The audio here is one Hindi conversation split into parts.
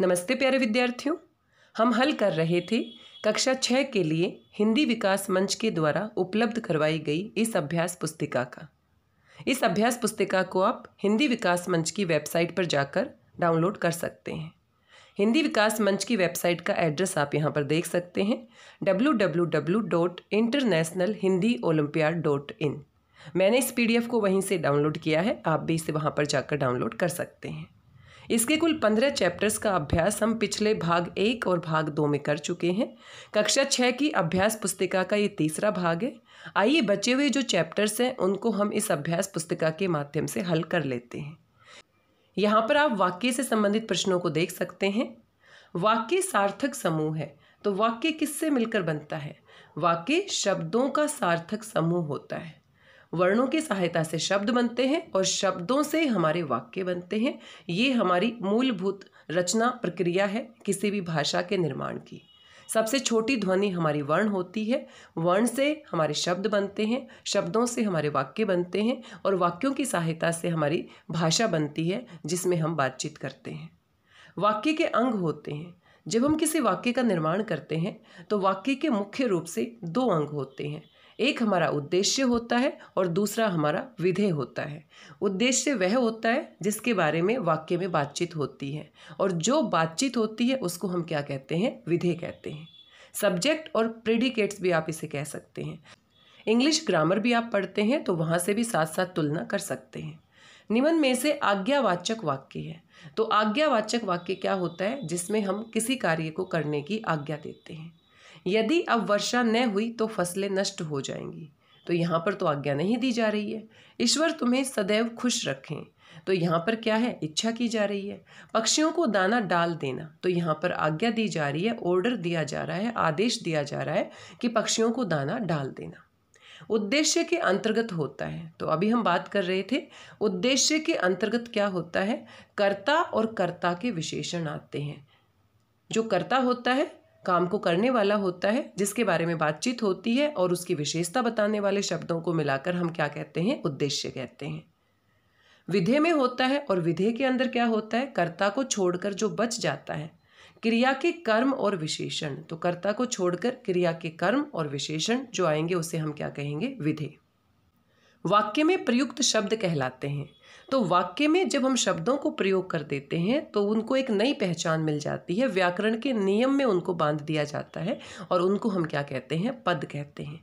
नमस्ते प्यारे विद्यार्थियों हम हल कर रहे थे कक्षा छः के लिए हिंदी विकास मंच के द्वारा उपलब्ध करवाई गई इस अभ्यास पुस्तिका का इस अभ्यास पुस्तिका को आप हिंदी विकास मंच की वेबसाइट पर जाकर डाउनलोड कर सकते हैं हिंदी विकास मंच की वेबसाइट का एड्रेस आप यहाँ पर देख सकते हैं W W W dot international Hindi olympiad dot in मैंने इस पीडीएफ को वहीं से डाउनलोड किया है आप भी इसे वहाँ पर जाकर डाउनलोड कर सकते हैं इसके कुल पंद्रह चैप्टर्स का अभ्यास हम पिछले भाग एक और भाग दो में कर चुके हैं कक्षा छः की अभ्यास पुस्तिका का ये तीसरा भाग है आइए बचे हुए जो चैप्टर्स हैं उनको हम इस अभ्यास पुस्तिका के माध्यम से हल कर लेते हैं यहाँ पर आप वाक्य से संबंधित प्रश्नों को देख सकते हैं वाक्य सार्थक समूह है तो वाक्य किससे मिलकर बनता है वाक्य शब्दों का सार्थक समूह होता है वर्णों की सहायता से शब्द बनते हैं और शब्दों से हमारे वाक्य बनते हैं ये हमारी मूलभूत रचना प्रक्रिया है किसी भी भाषा के निर्माण की सबसे छोटी ध्वनि हमारी वर्ण होती है वर्ण से हमारे शब्द बनते हैं शब्दों से हमारे वाक्य बनते हैं और वाक्यों की सहायता से हमारी भाषा बनती है जिसमें हम बातचीत करते हैं वाक्य के अंग होते हैं जब हम किसी वाक्य का निर्माण करते हैं तो वाक्य के मुख्य रूप से दो अंग होते हैं एक हमारा उद्देश्य होता है और दूसरा हमारा विधेय होता है उद्देश्य वह होता है जिसके बारे में वाक्य में बातचीत होती है और जो बातचीत होती है उसको हम क्या कहते हैं विधेय कहते हैं सब्जेक्ट और प्रेडिकेट्स भी आप इसे कह सकते हैं इंग्लिश ग्रामर भी आप पढ़ते हैं तो वहाँ से भी साथ साथ तुलना कर सकते हैं निम्न में से आज्ञावाचक वाक्य है तो आज्ञावाचक वाक्य क्या होता है जिसमें हम किसी कार्य को करने की आज्ञा देते हैं यदि अब वर्षा न हुई तो फसलें नष्ट हो जाएंगी तो यहाँ पर तो आज्ञा नहीं दी जा रही है ईश्वर तुम्हें सदैव खुश रखें तो यहाँ पर क्या है इच्छा की जा रही है पक्षियों को दाना डाल देना तो यहाँ पर आज्ञा दी जा रही है ऑर्डर दिया जा रहा है आदेश दिया जा रहा है कि पक्षियों को दाना डाल देना उद्देश्य के अंतर्गत होता है तो अभी हम बात कर रहे थे उद्देश्य के अंतर्गत क्या होता है कर्ता और कर्ता के विशेषण आते हैं जो कर्ता होता है काम को करने वाला होता है जिसके बारे में बातचीत होती है और उसकी विशेषता बताने वाले शब्दों को मिलाकर हम क्या कहते हैं उद्देश्य कहते हैं विधेय में होता है और विधेय के अंदर क्या होता है कर्ता को छोड़कर जो बच जाता है क्रिया के कर्म और विशेषण तो कर्ता को छोड़कर क्रिया के कर्म और विशेषण जो आएंगे उसे हम क्या कहेंगे विधेय वाक्य में प्रयुक्त शब्द कहलाते हैं तो वाक्य में जब हम शब्दों को प्रयोग कर देते हैं तो उनको एक नई पहचान मिल जाती है व्याकरण के नियम में उनको बांध दिया जाता है और उनको हम क्या कहते हैं पद कहते हैं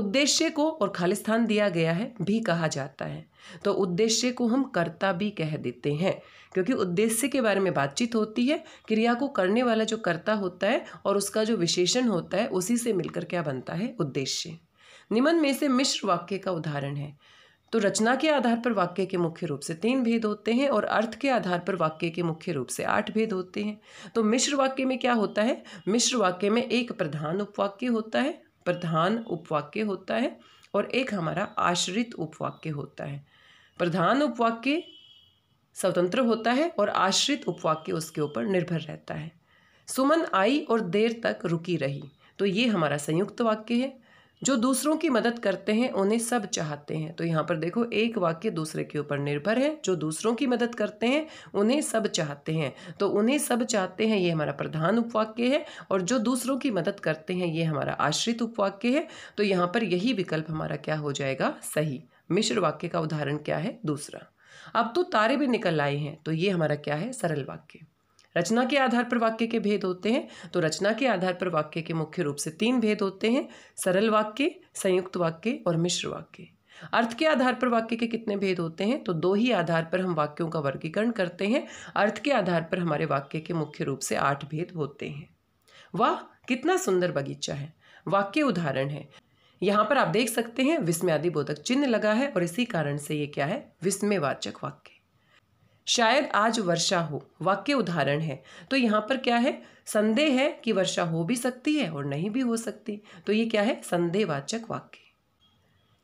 उद्देश्य को और खालिस्थान दिया गया है भी कहा जाता है तो उद्देश्य को हम कर्ता भी कह देते हैं क्योंकि उद्देश्य के बारे में बातचीत होती है क्रिया को करने वाला जो कर्ता होता है और उसका जो विशेषण होता है उसी से मिलकर क्या बनता है उद्देश्य निम्न में से मिश्र वाक्य का उदाहरण है तो रचना के आधार पर वाक्य के मुख्य रूप से तीन भेद होते हैं और अर्थ के आधार पर वाक्य के मुख्य रूप से आठ भेद होते हैं तो मिश्र वाक्य में क्या होता है मिश्र वाक्य में एक प्रधान उपवाक्य होता है प्रधान उपवाक्य होता है और एक हमारा आश्रित उपवाक्य होता है प्रधान उपवाक्य स्वतंत्र होता है और आश्रित उपवाक्य उसके ऊपर निर्भर रहता है सुमन आई और देर तक रुकी रही तो ये हमारा संयुक्त वाक्य है जो दूसरों की मदद करते हैं उन्हें सब चाहते हैं तो यहाँ पर देखो एक वाक्य दूसरे के ऊपर निर्भर है जो दूसरों की मदद करते हैं उन्हें सब चाहते हैं तो उन्हें सब चाहते हैं ये हमारा प्रधान उपवाक्य है और जो दूसरों की मदद करते हैं ये हमारा आश्रित उपवाक्य है तो यहाँ पर यही विकल्प हमारा क्या हो जाएगा सही मिश्र वाक्य का उदाहरण क्या है दूसरा अब तो तारे भी निकल आए हैं तो ये हमारा क्या है सरल वाक्य रचना के आधार पर वाक्य के भेद होते हैं तो रचना के आधार पर वाक्य के मुख्य रूप से तीन भेद होते हैं सरल वाक्य संयुक्त वाक्य और मिश्र वाक्य अर्थ के आधार पर वाक्य के कितने भेद होते हैं तो दो ही आधार पर हम वाक्यों का वर्गीकरण करते हैं अर्थ के आधार पर हमारे वाक्य के मुख्य रूप से आठ भेद होते हैं वाह कितना सुंदर बगीचा है वाक्य उदाहरण है यहाँ पर आप देख सकते हैं विस्मयादि बोधक चिन्ह लगा है और इसी कारण से ये क्या है विस्मयवाचक वाक्य शायद आज वर्षा हो वाक्य उदाहरण है तो यहाँ पर क्या है संदेह है कि वर्षा हो भी सकती है और नहीं भी हो सकती तो ये क्या है संदेहवाचक वाक्य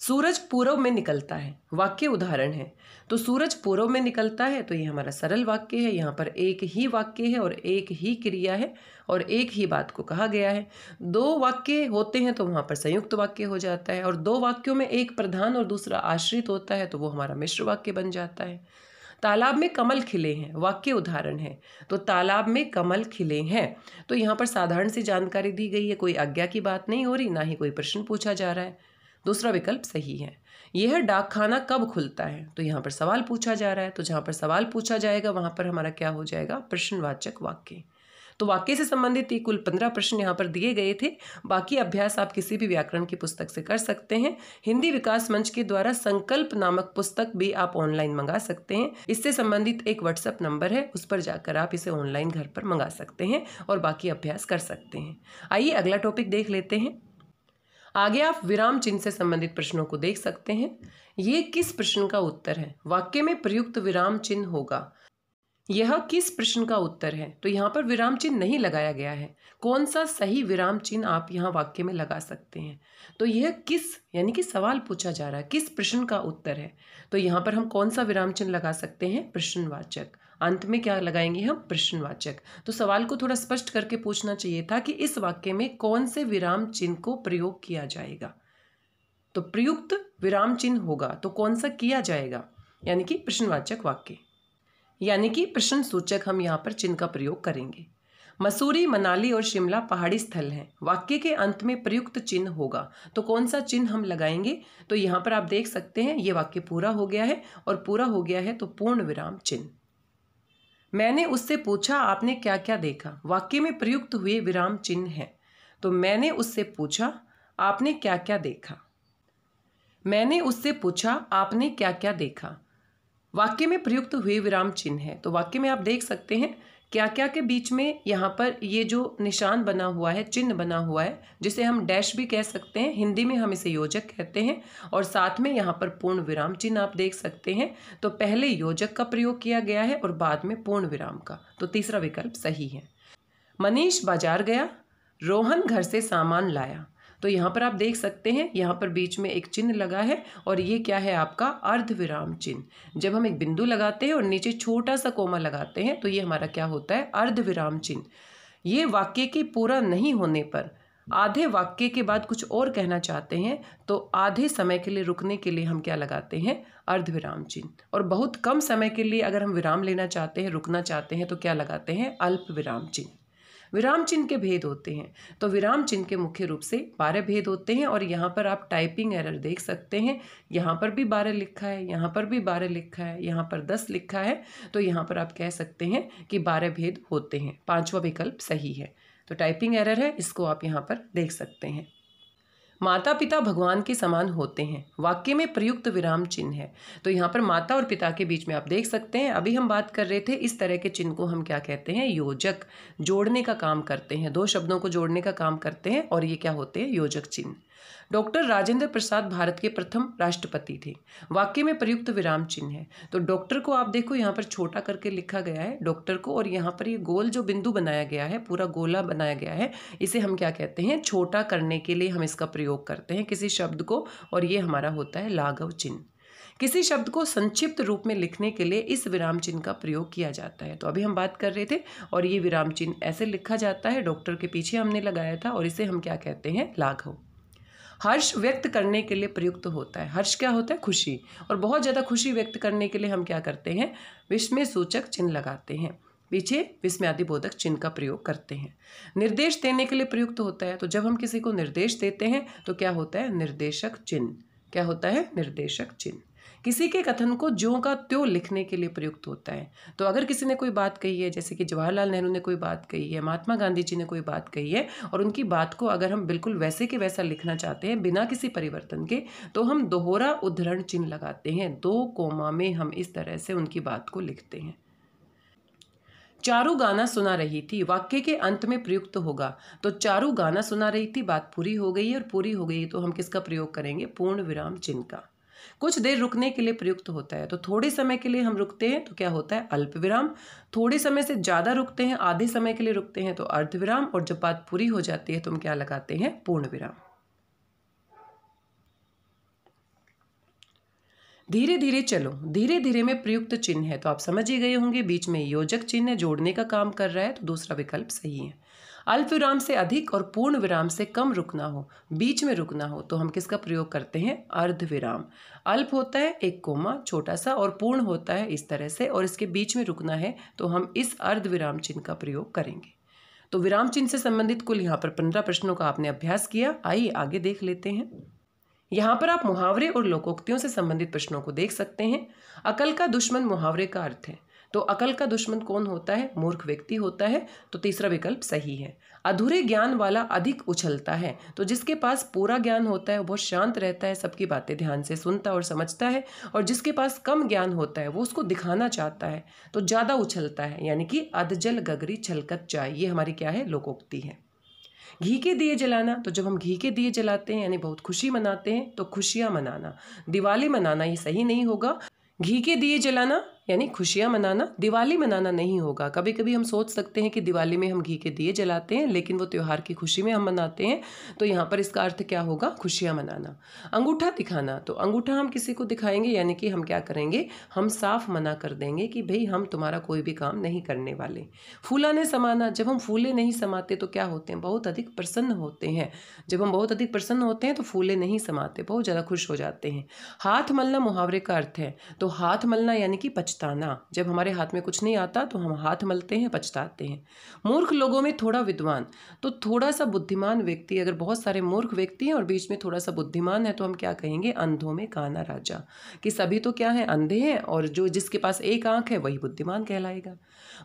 सूरज पूर्व में निकलता है वाक्य उदाहरण है तो सूरज पूर्व में निकलता है तो ये हमारा सरल वाक्य है यहाँ पर एक ही वाक्य है और एक ही क्रिया है और एक ही बात को कहा गया है दो वाक्य होते हैं तो वहाँ पर संयुक्त वाक्य हो जाता है और दो वाक्यों में एक प्रधान और दूसरा आश्रित होता है तो वो हमारा मिश्र वाक्य बन जाता है तालाब में कमल खिले हैं वाक्य उदाहरण है तो तालाब में कमल खिले हैं तो यहाँ पर साधारण सी जानकारी दी गई है कोई आज्ञा की बात नहीं हो रही ना ही कोई प्रश्न पूछा जा रहा है दूसरा विकल्प सही है यह डाकखाना कब खुलता है तो यहाँ पर सवाल पूछा जा रहा है तो जहाँ पर सवाल पूछा जाएगा वहाँ पर हमारा क्या हो जाएगा प्रश्नवाचक वाक्य तो वाक्य से संबंधित ये कुल पंद्रह प्रश्न यहाँ पर दिए गए थे बाकी अभ्यास आप किसी भी व्याकरण की पुस्तक से कर सकते हैं हिंदी विकास मंच के द्वारा संकल्प नामक पुस्तक भी आप ऑनलाइन मंगा सकते हैं इससे संबंधित एक व्हाट्सअप नंबर है उस पर जाकर आप इसे ऑनलाइन घर पर मंगा सकते हैं और बाकी अभ्यास कर सकते हैं आइए अगला टॉपिक देख लेते हैं आगे आप विराम चिन्ह से संबंधित प्रश्नों को देख सकते हैं ये किस प्रश्न का उत्तर है वाक्य में प्रयुक्त विराम चिन्ह होगा यह किस प्रश्न का उत्तर है तो यहाँ पर विराम चिन्ह नहीं लगाया गया है कौन सा सही विराम चिन्ह आप यहाँ वाक्य में लगा सकते हैं तो यह किस यानी कि सवाल पूछा जा रहा है किस प्रश्न का उत्तर है तो यहाँ पर हम कौन सा विराम चिन्ह लगा सकते हैं प्रश्नवाचक अंत में क्या लगाएंगे हम प्रश्नवाचक तो सवाल को थोड़ा स्पष्ट करके पूछना चाहिए था कि इस वाक्य में कौन से विराम चिन्ह को प्रयोग किया जाएगा तो प्रयुक्त विराम चिन्ह होगा तो कौन सा किया जाएगा यानी कि प्रश्नवाचक वाक्य यानी कि प्रश्न सूचक हम यहाँ पर चिन्ह का प्रयोग करेंगे मसूरी मनाली और शिमला पहाड़ी स्थल हैं वाक्य के अंत में प्रयुक्त चिन्ह होगा तो कौन सा चिन्ह हम लगाएंगे तो यहाँ पर आप देख सकते हैं ये वाक्य पूरा हो गया है और पूरा हो गया है तो पूर्ण विराम चिन्ह मैंने उससे पूछा आपने क्या क्या देखा वाक्य में प्रयुक्त हुए विराम चिन्ह हैं तो मैंने उससे पूछा आपने क्या क्या देखा मैंने उससे पूछा आपने क्या क्या देखा वाक्य में प्रयुक्त हुए विराम चिन्ह है तो वाक्य में आप देख सकते हैं क्या क्या के बीच में यहाँ पर ये जो निशान बना हुआ है चिन्ह बना हुआ है जिसे हम डैश भी कह सकते हैं हिंदी में हम इसे योजक कहते हैं और साथ में यहाँ पर पूर्ण विराम चिन्ह आप देख सकते हैं तो पहले योजक का प्रयोग किया गया है और बाद में पूर्ण विराम का तो तीसरा विकल्प सही है मनीष बाजार गया रोहन घर से सामान लाया तो यहाँ पर आप देख सकते हैं यहाँ पर बीच में एक चिन्ह लगा है और ये क्या है आपका अर्धविराम चिन्ह जब हम एक बिंदु लगाते हैं और नीचे छोटा सा कोमा लगाते हैं तो ये हमारा क्या होता है अर्धविराम चिन्ह ये वाक्य के पूरा नहीं होने पर आधे वाक्य के बाद कुछ और कहना चाहते हैं तो आधे समय के लिए रुकने के लिए हम क्या लगाते हैं अर्धविराम चिन्ह और बहुत कम समय के लिए अगर हम विराम लेना चाहते हैं रुकना चाहते हैं तो क्या लगाते हैं अल्प विराम चिन्ह विराम चिन्ह के भेद होते हैं तो विराम चिन्ह के मुख्य रूप से बारह भेद होते हैं और यहाँ पर आप टाइपिंग एरर देख सकते हैं यहाँ पर भी बारह लिखा है यहाँ पर भी बारह लिखा है यहाँ पर दस लिखा है तो यहाँ पर आप कह सकते हैं कि बारह भेद होते हैं पाँचवा विकल्प सही है तो टाइपिंग एरर है इसको आप यहाँ पर देख सकते हैं माता पिता भगवान के समान होते हैं वाक्य में प्रयुक्त विराम चिन्ह है तो यहाँ पर माता और पिता के बीच में आप देख सकते हैं अभी हम बात कर रहे थे इस तरह के चिन्ह को हम क्या कहते हैं योजक जोड़ने का काम करते हैं दो शब्दों को जोड़ने का काम करते हैं और ये क्या होते हैं योजक चिन्ह डॉक्टर राजेंद्र प्रसाद भारत के प्रथम राष्ट्रपति थे वाक्य में प्रयुक्त विराम चिन्ह है तो डॉक्टर को आप देखो यहाँ पर छोटा करके लिखा गया है डॉक्टर को और यहाँ पर ये यह गोल जो बिंदु बनाया गया है पूरा गोला बनाया गया है इसे हम क्या कहते हैं छोटा करने के लिए हम इसका प्रयोग करते हैं किसी शब्द को और ये हमारा होता है लाघव चिन्ह किसी शब्द को संक्षिप्त रूप में लिखने के लिए इस विराम चिन्ह का प्रयोग किया जाता है तो अभी हम बात कर रहे थे और ये विराम चिन्ह ऐसे लिखा जाता है डॉक्टर के पीछे हमने लगाया था और इसे हम क्या कहते हैं लाघव हर्ष व्यक्त करने के लिए प्रयुक्त होता है हर्ष क्या होता है खुशी और बहुत ज़्यादा खुशी व्यक्त करने के लिए हम क्या करते हैं विस्मय सूचक चिन्ह लगाते हैं पीछे आदिबोधक चिन्ह का प्रयोग करते हैं निर्देश देने के लिए प्रयुक्त होता है तो जब हम किसी को निर्देश देते हैं तो क्या होता है निर्देशक चिन्ह क्या होता है निर्देशक चिन्ह किसी के कथन को ज्यो का त्यों लिखने के लिए प्रयुक्त होता है तो अगर किसी ने कोई बात कही है जैसे कि जवाहरलाल नेहरू ने कोई बात कही है महात्मा गांधी जी ने कोई बात कही है और उनकी बात को अगर हम बिल्कुल वैसे के वैसा लिखना चाहते हैं बिना किसी परिवर्तन के तो हम दोहरा उद्धरण चिन्ह लगाते हैं दो कोमा में हम इस तरह से उनकी बात को लिखते हैं चारू गाना सुना रही थी वाक्य के अंत में प्रयुक्त होगा तो चारू गाना सुना रही थी बात पूरी हो गई और पूरी हो गई तो हम किसका प्रयोग करेंगे पूर्ण विराम चिन्ह का कुछ देर रुकने के लिए प्रयुक्त होता है तो थोड़े समय के लिए हम रुकते हैं तो क्या होता है अल्प विराम थोड़े समय से ज़्यादा रुकते हैं आधे समय के लिए रुकते हैं तो अर्ध विराम और जब बात पूरी हो जाती है तो हम क्या लगाते हैं पूर्ण विराम धीरे धीरे चलो धीरे धीरे में प्रयुक्त चिन्ह है तो आप समझ ही गए होंगे बीच में योजक चिन्ह जोड़ने का काम कर रहा है तो दूसरा विकल्प सही है अल्प विराम से अधिक और पूर्ण विराम से कम रुकना हो बीच में रुकना हो तो हम किसका प्रयोग करते हैं अर्ध विराम अल्प होता है एक कोमा छोटा सा और पूर्ण होता है इस तरह से और इसके बीच में रुकना है तो हम इस अर्ध विराम चिन्ह का प्रयोग करेंगे तो विराम चिन्ह से संबंधित कुल यहाँ पर पंद्रह प्रश्नों का आपने अभ्यास किया आइए आगे देख लेते हैं यहाँ पर आप मुहावरे और लोकोक्तियों से संबंधित प्रश्नों को देख सकते हैं अकल का दुश्मन मुहावरे का अर्थ है तो अकल का दुश्मन कौन होता है मूर्ख व्यक्ति होता है तो तीसरा विकल्प सही है अधूरे ज्ञान वाला अधिक उछलता है तो जिसके पास पूरा ज्ञान होता है वो बहुत शांत रहता है सबकी बातें ध्यान से सुनता और समझता है और जिसके पास कम ज्ञान होता है वो उसको दिखाना चाहता है तो ज़्यादा उछलता है यानी कि अधजल गगरी छलकत चाय ये हमारी क्या है लोकोक्ति है घी के दिए जलाना तो जब हम घी के दिए जलाते हैं यानी बहुत खुशी मनाते हैं तो खुशियाँ मनाना दिवाली मनाना ये सही नहीं होगा घी के दिए जलाना यानी खुशियाँ मनाना दिवाली मनाना नहीं होगा कभी कभी हम सोच सकते हैं कि दिवाली में हम घी के दिए जलाते हैं लेकिन वो त्यौहार की खुशी में हम मनाते हैं तो यहाँ पर इसका अर्थ क्या होगा खुशियाँ मनाना अंगूठा दिखाना तो अंगूठा हम किसी को दिखाएंगे यानी कि हम क्या करेंगे हम साफ मना कर देंगे कि भाई हम तुम्हारा कोई भी काम नहीं करने वाले फूलाने समाना जब हम फूले नहीं समाते तो क्या होते हैं बहुत अधिक प्रसन्न होते हैं जब हम बहुत अधिक प्रसन्न होते हैं तो फूले नहीं समाते बहुत ज़्यादा खुश हो जाते हैं हाथ मलना मुहावरे का अर्थ है तो हाथ मलना यानी कि पच पछताना जब हमारे हाथ में कुछ नहीं आता तो हम हाथ मलते हैं पछताते हैं मूर्ख लोगों में थोड़ा विद्वान तो थोड़ा सा बुद्धिमान व्यक्ति अगर बहुत सारे मूर्ख व्यक्ति हैं और बीच में थोड़ा सा बुद्धिमान है तो हम क्या कहेंगे अंधों में काना राजा कि सभी तो क्या है अंधे हैं और जो जिसके पास एक आँख है वही बुद्धिमान कहलाएगा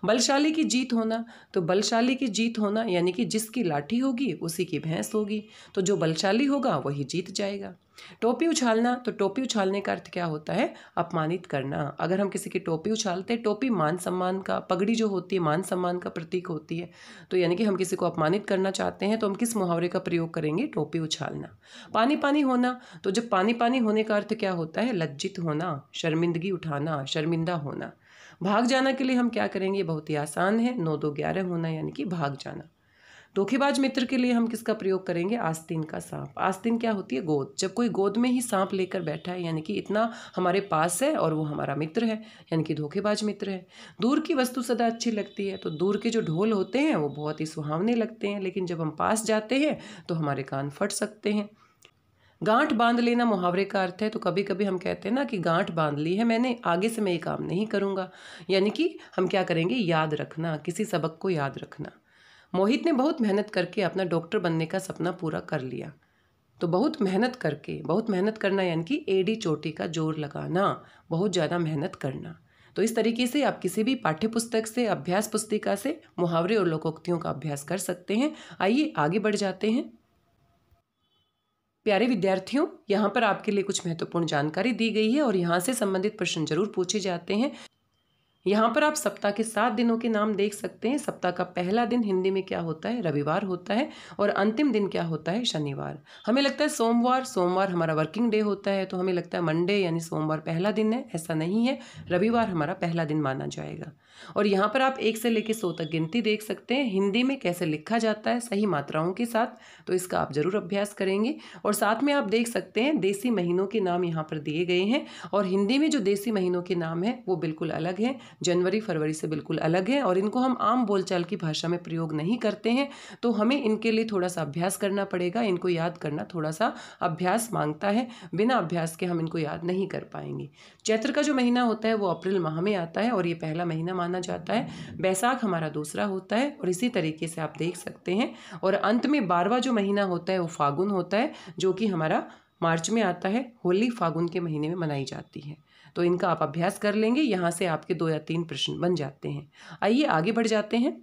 बलशाली की जीत होना तो बलशाली की जीत होना यानी कि जिसकी लाठी होगी उसी की भैंस होगी तो जो बलशाली होगा वही जीत जाएगा टोपी उछालना तो टोपी उछालने का अर्थ क्या होता है अपमानित करना अगर हम किसी की टोपी उछालते टोपी मान सम्मान का पगड़ी जो होती है मान सम्मान का प्रतीक होती है तो यानी कि हम किसी को अपमानित करना चाहते हैं तो हम किस मुहावरे का प्रयोग करेंगे टोपी उछालना पानी पानी होना तो जब पानी पानी होने का अर्थ क्या होता है लज्जित होना शर्मिंदगी उठाना शर्मिंदा होना भाग जाना के लिए हम क्या करेंगे ये बहुत ही आसान है नौ दो ग्यारह होना यानी कि भाग जाना धोखेबाज मित्र के लिए हम किसका प्रयोग करेंगे आस्तीन का सांप आस्तीन क्या होती है गोद जब कोई गोद में ही सांप लेकर बैठा है यानी कि इतना हमारे पास है और वो हमारा मित्र है यानी कि धोखेबाज मित्र है दूर की वस्तु सदा अच्छी लगती है तो दूर के जो ढोल होते हैं वो बहुत ही सुहावने लगते हैं लेकिन जब हम पास जाते हैं तो हमारे कान फट सकते हैं गांठ बांध लेना मुहावरे का अर्थ है तो कभी कभी हम कहते हैं ना कि गांठ बांध ली है मैंने आगे से मैं ये काम नहीं करूँगा यानी कि हम क्या करेंगे याद रखना किसी सबक को याद रखना मोहित ने बहुत मेहनत करके अपना डॉक्टर बनने का सपना पूरा कर लिया तो बहुत मेहनत करके बहुत मेहनत करना यानी कि एडी चोटी का जोर लगाना बहुत ज़्यादा मेहनत करना तो इस तरीके से आप किसी भी पाठ्य पुस्तक से अभ्यास पुस्तिका से मुहावरे और लोकोक्तियों का अभ्यास कर सकते हैं आइए आगे बढ़ जाते हैं प्यारे विद्यार्थियों यहाँ पर आपके लिए कुछ महत्वपूर्ण जानकारी दी गई है और यहाँ से संबंधित प्रश्न जरूर पूछे जाते हैं यहाँ पर आप सप्ताह के सात दिनों के नाम देख सकते हैं सप्ताह का पहला दिन हिंदी में क्या होता है रविवार होता है और अंतिम दिन क्या होता है शनिवार हमें लगता है सोमवार सोमवार हमारा वर्किंग डे होता है तो हमें लगता है मंडे यानी सोमवार पहला दिन है ऐसा नहीं है रविवार हमारा पहला दिन माना जाएगा और यहाँ पर आप एक से लेकर सौ तक गिनती देख सकते हैं हिंदी में कैसे लिखा जाता है सही मात्राओं के साथ तो इसका आप ज़रूर अभ्यास करेंगे और साथ में आप देख सकते हैं देसी महीनों के नाम यहाँ पर दिए गए हैं और हिंदी में जो देसी महीनों के नाम हैं वो बिल्कुल अलग हैं जनवरी फरवरी से बिल्कुल अलग हैं और इनको हम आम बोलचाल की भाषा में प्रयोग नहीं करते हैं तो हमें इनके लिए थोड़ा सा अभ्यास करना पड़ेगा इनको याद करना थोड़ा सा अभ्यास मांगता है बिना अभ्यास के हम इनको याद नहीं कर पाएंगे चैत्र का जो महीना होता है वो अप्रैल माह में आता है और ये पहला महीना माना जाता है बैसाख हमारा दूसरा होता है और इसी तरीके से आप देख सकते हैं और अंत में बारवा जो महीना होता है वो फागुन होता है जो कि हमारा मार्च में आता है होली फागुन के महीने में मनाई जाती है तो इनका आप अभ्यास कर लेंगे यहाँ से आपके दो या तीन प्रश्न बन जाते हैं आइए आगे बढ़ जाते हैं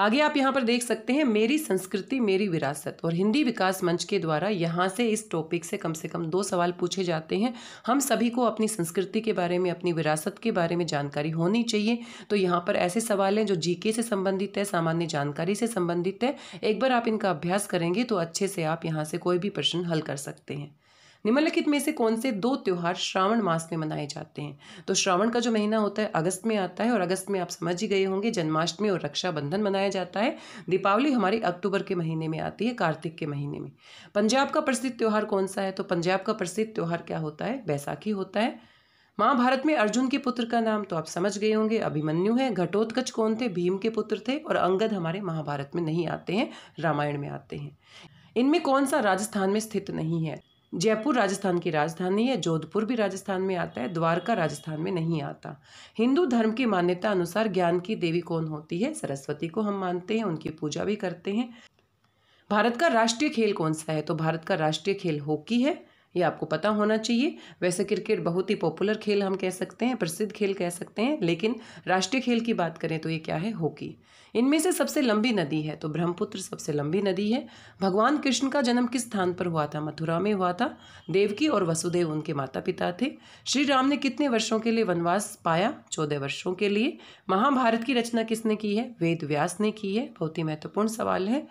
आगे आप यहाँ पर देख सकते हैं मेरी संस्कृति मेरी विरासत और हिंदी विकास मंच के द्वारा यहाँ से इस टॉपिक से कम से कम दो सवाल पूछे जाते हैं हम सभी को अपनी संस्कृति के बारे में अपनी विरासत के बारे में जानकारी होनी चाहिए तो यहाँ पर ऐसे सवाल हैं जो जीके से संबंधित है सामान्य जानकारी से संबंधित है एक बार आप इनका अभ्यास करेंगे तो अच्छे से आप यहाँ से कोई भी प्रश्न हल कर सकते हैं निम्नलिखित में से कौन से दो त्यौहार श्रावण मास में मनाए जाते हैं तो श्रावण का जो महीना होता है अगस्त में आता है और अगस्त में आप समझ ही गए होंगे जन्माष्टमी और रक्षाबंधन मनाया जाता है दीपावली हमारी अक्टूबर के महीने में आती है कार्तिक के महीने में पंजाब का प्रसिद्ध त्यौहार कौन सा है तो पंजाब का प्रसिद्ध त्यौहार क्या होता है बैसाखी होता है महाभारत में अर्जुन के पुत्र का नाम तो आप समझ गए होंगे अभिमन्यु है घटोत्कच कौन थे भीम के पुत्र थे और अंगद हमारे महाभारत में नहीं आते हैं रामायण में आते हैं इनमें कौन सा राजस्थान में स्थित नहीं है जयपुर राजस्थान की राजधानी है जोधपुर भी राजस्थान में आता है द्वारका राजस्थान में नहीं आता हिंदू धर्म की मान्यता अनुसार ज्ञान की देवी कौन होती है सरस्वती को हम मानते हैं उनकी पूजा भी करते हैं भारत का राष्ट्रीय खेल कौन सा है तो भारत का राष्ट्रीय खेल हॉकी है ये आपको पता होना चाहिए वैसे क्रिकेट बहुत ही पॉपुलर खेल हम कह सकते हैं प्रसिद्ध खेल कह सकते हैं लेकिन राष्ट्रीय खेल की बात करें तो ये क्या है हॉकी इनमें से सबसे लंबी नदी है तो ब्रह्मपुत्र सबसे लंबी नदी है भगवान कृष्ण का जन्म किस स्थान पर हुआ था मथुरा में हुआ था देवकी और वसुदेव उनके माता पिता थे श्री राम ने कितने वर्षों के लिए वनवास पाया चौदह वर्षों के लिए महाभारत की रचना किसने की है वेद व्यास ने की है बहुत ही महत्वपूर्ण सवाल है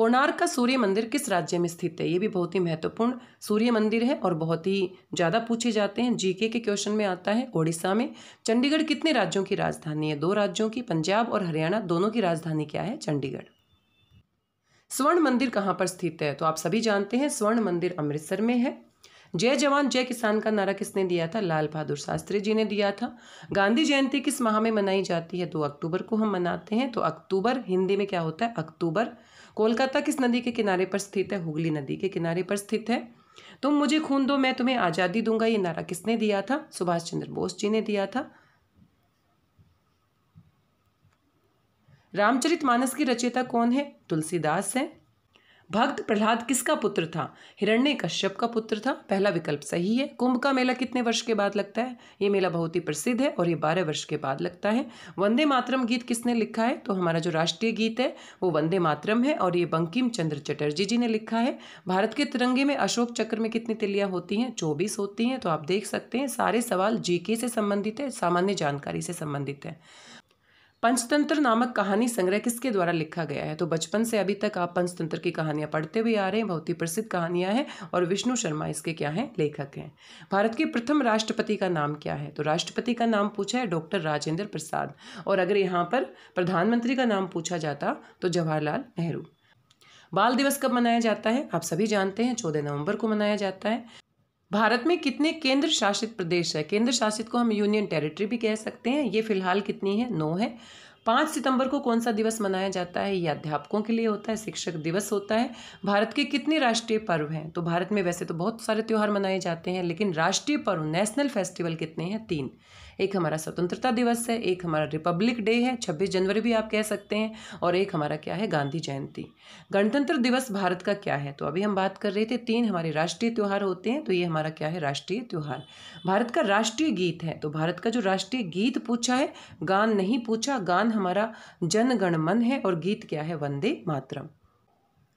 कोणार्क का सूर्य मंदिर किस राज्य में स्थित है ये भी बहुत ही महत्वपूर्ण सूर्य मंदिर है और बहुत ही ज़्यादा पूछे जाते हैं जीके के क्वेश्चन में आता है ओडिशा में चंडीगढ़ कितने राज्यों की राजधानी है दो राज्यों की पंजाब और हरियाणा दोनों की राजधानी क्या है चंडीगढ़ स्वर्ण मंदिर कहाँ पर स्थित है तो आप सभी जानते हैं स्वर्ण मंदिर अमृतसर में है जय जवान जय किसान का नारा किसने दिया था लाल बहादुर शास्त्री जी ने दिया था गांधी जयंती किस माह में मनाई जाती है दो अक्टूबर को हम मनाते हैं तो अक्टूबर हिंदी में क्या होता है अक्टूबर कोलकाता किस नदी के किनारे पर स्थित है हुगली नदी के किनारे पर स्थित है तुम मुझे खून दो मैं तुम्हें आज़ादी दूंगा ये नारा किसने दिया था सुभाष चंद्र बोस जी ने दिया था रामचरितमानस की रचयिता कौन है तुलसीदास है भक्त प्रहलाद किसका पुत्र था हिरण्य कश्यप का पुत्र था पहला विकल्प सही है कुंभ का मेला कितने वर्ष के बाद लगता है ये मेला बहुत ही प्रसिद्ध है और ये बारह वर्ष के बाद लगता है वंदे मातरम गीत किसने लिखा है तो हमारा जो राष्ट्रीय गीत है वो वंदे मातरम है और ये बंकिम चंद्र चटर्जी जी ने लिखा है भारत के तिरंगे में अशोक चक्र में कितनी तिलियाँ होती हैं चौबीस होती हैं तो आप देख सकते हैं सारे सवाल जीके से संबंधित है सामान्य जानकारी से संबंधित है पंचतंत्र नामक कहानी संग्रह किसके द्वारा लिखा गया है तो बचपन से अभी तक आप पंचतंत्र की कहानियां पढ़ते हुए आ रहे हैं बहुत ही प्रसिद्ध कहानियां हैं और विष्णु शर्मा इसके क्या हैं लेखक हैं भारत के प्रथम राष्ट्रपति का नाम क्या है तो राष्ट्रपति का नाम पूछा है डॉक्टर राजेंद्र प्रसाद और अगर यहाँ पर प्रधानमंत्री का नाम पूछा जाता तो जवाहरलाल नेहरू बाल दिवस कब मनाया जाता है आप सभी जानते हैं चौदह नवंबर को मनाया जाता है भारत में कितने केंद्र शासित प्रदेश है केंद्र शासित को हम यूनियन टेरिटरी भी कह सकते हैं ये फिलहाल कितनी है नौ है पाँच सितंबर को कौन सा दिवस मनाया जाता है ये अध्यापकों के लिए होता है शिक्षक दिवस होता है भारत के कितने राष्ट्रीय पर्व हैं तो भारत में वैसे तो बहुत सारे त्यौहार मनाए जाते हैं लेकिन राष्ट्रीय पर्व नेशनल फेस्टिवल कितने हैं तीन एक हमारा स्वतंत्रता दिवस है एक हमारा रिपब्लिक डे है छब्बीस जनवरी भी आप कह सकते हैं और एक हमारा क्या है गांधी जयंती गणतंत्र दिवस भारत का क्या है तो अभी हम बात कर रहे थे तीन हमारे राष्ट्रीय त्यौहार होते हैं तो ये हमारा क्या है राष्ट्रीय त्यौहार भारत का राष्ट्रीय गीत है तो भारत का जो राष्ट्रीय गीत पूछा है गान नहीं पूछा गान हमारा जनगणमन है और गीत क्या है वंदे मातरम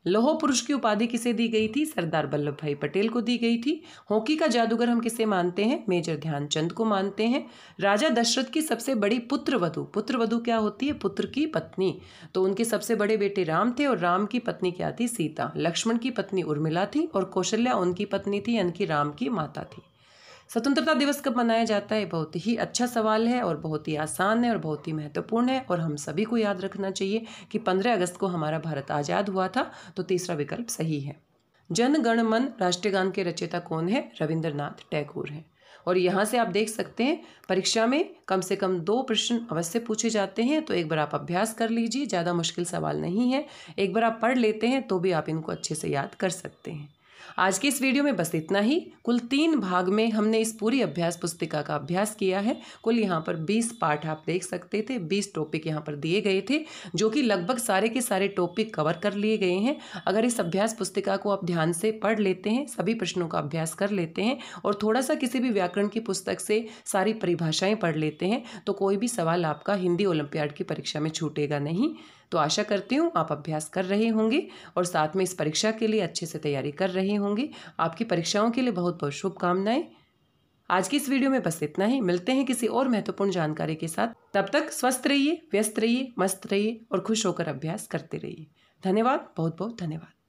लौह पुरुष की उपाधि किसे दी गई थी सरदार वल्लभ भाई पटेल को दी गई थी हॉकी का जादूगर हम किसे मानते हैं मेजर ध्यानचंद को मानते हैं राजा दशरथ की सबसे बड़ी पुत्रवधु पुत्रवधु क्या होती है पुत्र की पत्नी तो उनके सबसे बड़े बेटे राम थे और राम की पत्नी क्या थी सीता लक्ष्मण की पत्नी उर्मिला थी और कौशल्या उनकी पत्नी थी यानी कि राम की माता थी स्वतंत्रता दिवस कब मनाया जाता है बहुत ही अच्छा सवाल है और बहुत ही आसान है और बहुत ही महत्वपूर्ण है और हम सभी को याद रखना चाहिए कि पंद्रह अगस्त को हमारा भारत आज़ाद हुआ था तो तीसरा विकल्प सही है जन गण मन राष्ट्रगान के रचयिता कौन है रविंद्रनाथ टैगोर हैं और यहाँ से आप देख सकते हैं परीक्षा में कम से कम दो प्रश्न अवश्य पूछे जाते हैं तो एक बार आप अभ्यास कर लीजिए ज़्यादा मुश्किल सवाल नहीं है एक बार आप पढ़ लेते हैं तो भी आप इनको अच्छे से याद कर सकते हैं आज की इस वीडियो में बस इतना ही कुल तीन भाग में हमने इस पूरी अभ्यास पुस्तिका का अभ्यास किया है कुल यहाँ पर बीस पाठ आप देख सकते थे बीस टॉपिक यहाँ पर दिए गए थे जो कि लगभग सारे के सारे टॉपिक कवर कर लिए गए हैं अगर इस अभ्यास पुस्तिका को आप ध्यान से पढ़ लेते हैं सभी प्रश्नों का अभ्यास कर लेते हैं और थोड़ा सा किसी भी व्याकरण की पुस्तक से सारी परिभाषाएँ पढ़ लेते हैं तो कोई भी सवाल आपका हिंदी ओलंपियाड की परीक्षा में छूटेगा नहीं तो आशा करती हूँ आप अभ्यास कर रहे होंगे और साथ में इस परीक्षा के लिए अच्छे से तैयारी कर रहे होंगे आपकी परीक्षाओं के लिए बहुत बहुत शुभकामनाएं आज की इस वीडियो में बस इतना ही मिलते हैं किसी और महत्वपूर्ण जानकारी के साथ तब तक स्वस्थ रहिए व्यस्त रहिए मस्त रहिए और खुश होकर अभ्यास करते रहिए धन्यवाद बहुत बहुत धन्यवाद